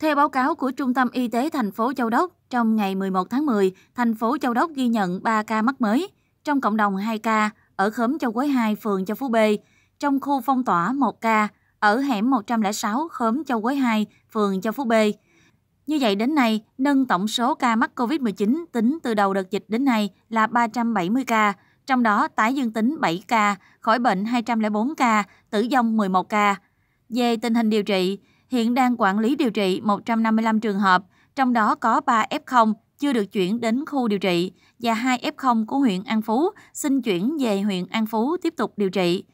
Theo báo cáo của Trung tâm Y tế thành phố Châu Đốc, trong ngày 11 tháng 10, thành phố Châu Đốc ghi nhận 3 ca mắc mới, trong cộng đồng 2 ca ở khóm Châu Quế 2, phường Châu Phú B, trong khu phong tỏa 1 ca ở hẻm 106, khóm Châu Quế 2, phường Châu Phú B. Như vậy đến nay, nâng tổng số ca mắc COVID-19 tính từ đầu đợt dịch đến nay là 370 ca, trong đó tái dương tính 7 ca, khỏi bệnh 204 ca, tử vong 11 ca. Về tình hình điều trị, hiện đang quản lý điều trị 155 trường hợp, trong đó có 3 F0 chưa được chuyển đến khu điều trị và 2 F0 của huyện An Phú xin chuyển về huyện An Phú tiếp tục điều trị.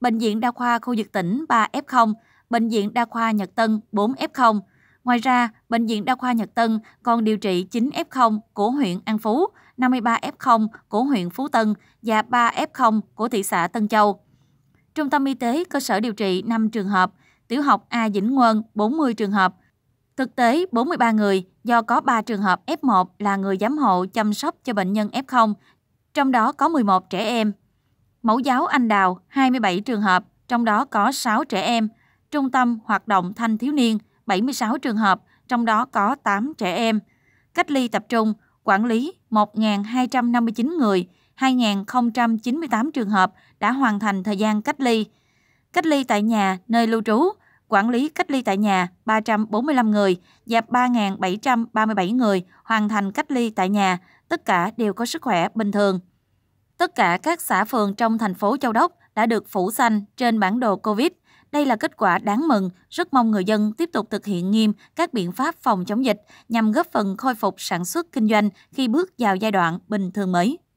Bệnh viện đa khoa khu vực tỉnh 3 F0, bệnh viện đa khoa Nhật Tân 4 F0. Ngoài ra, bệnh viện đa khoa Nhật Tân còn điều trị 9 F0 của huyện An Phú, 53 F0 của huyện Phú Tân và 3 F0 của thị xã Tân Châu. Trung tâm y tế cơ sở điều trị 5 trường hợp, tiểu học A Vĩnh Nguân 40 trường hợp. Thực tế 43 người do có 3 trường hợp F1 là người giám hộ chăm sóc cho bệnh nhân F0, trong đó có 11 trẻ em. Mẫu giáo Anh Đào 27 trường hợp, trong đó có 6 trẻ em. Trung tâm hoạt động thanh thiếu niên 76 trường hợp, trong đó có 8 trẻ em. Cách ly tập trung, quản lý 1.259 người, 2.098 trường hợp đã hoàn thành thời gian cách ly. Cách ly tại nhà, nơi lưu trú quản lý cách ly tại nhà 345 người, dẹp 3.737 người hoàn thành cách ly tại nhà, tất cả đều có sức khỏe bình thường. Tất cả các xã phường trong thành phố Châu Đốc đã được phủ xanh trên bản đồ COVID. Đây là kết quả đáng mừng, rất mong người dân tiếp tục thực hiện nghiêm các biện pháp phòng chống dịch nhằm góp phần khôi phục sản xuất kinh doanh khi bước vào giai đoạn bình thường mới.